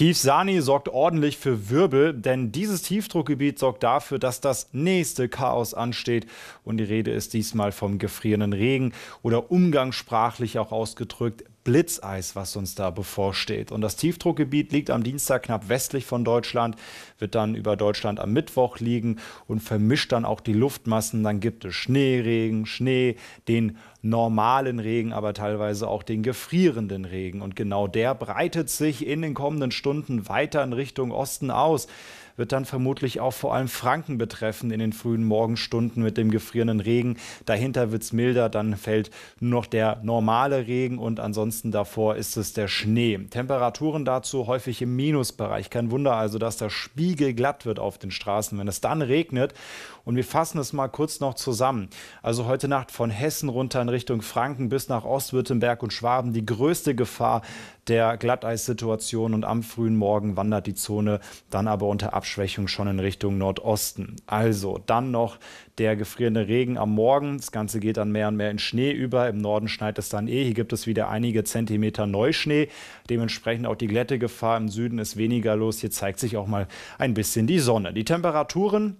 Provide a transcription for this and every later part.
Tief Sani sorgt ordentlich für Wirbel, denn dieses Tiefdruckgebiet sorgt dafür, dass das nächste Chaos ansteht. Und die Rede ist diesmal vom gefrierenden Regen oder umgangssprachlich auch ausgedrückt Blitzeis, was uns da bevorsteht. Und das Tiefdruckgebiet liegt am Dienstag knapp westlich von Deutschland, wird dann über Deutschland am Mittwoch liegen und vermischt dann auch die Luftmassen. Dann gibt es Schneeregen, Schnee, den normalen Regen, aber teilweise auch den gefrierenden Regen. Und genau der breitet sich in den kommenden Stunden weiter in Richtung Osten aus wird dann vermutlich auch vor allem Franken betreffen in den frühen Morgenstunden mit dem gefrierenden Regen. Dahinter wird es milder, dann fällt nur noch der normale Regen und ansonsten davor ist es der Schnee. Temperaturen dazu häufig im Minusbereich. Kein Wunder also, dass der Spiegel glatt wird auf den Straßen, wenn es dann regnet. Und wir fassen es mal kurz noch zusammen. Also heute Nacht von Hessen runter in Richtung Franken bis nach Ostwürttemberg und Schwaben die größte Gefahr der Glatteissituation und am frühen Morgen wandert die Zone dann aber unter Abschwächung schon in Richtung Nordosten. Also dann noch der gefrierende Regen am Morgen. Das Ganze geht dann mehr und mehr in Schnee über. Im Norden schneit es dann eh. Hier gibt es wieder einige Zentimeter Neuschnee. Dementsprechend auch die Glättegefahr im Süden ist weniger los. Hier zeigt sich auch mal ein bisschen die Sonne. Die Temperaturen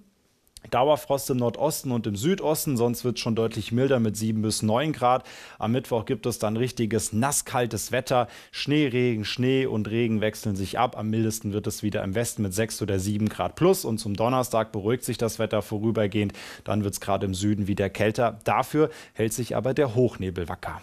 Dauerfrost im Nordosten und im Südosten, sonst wird es schon deutlich milder mit 7 bis 9 Grad. Am Mittwoch gibt es dann richtiges nasskaltes Wetter. Schnee, Regen, Schnee und Regen wechseln sich ab. Am mildesten wird es wieder im Westen mit 6 oder 7 Grad plus. Und zum Donnerstag beruhigt sich das Wetter vorübergehend. Dann wird es gerade im Süden wieder kälter. Dafür hält sich aber der Hochnebel wacker.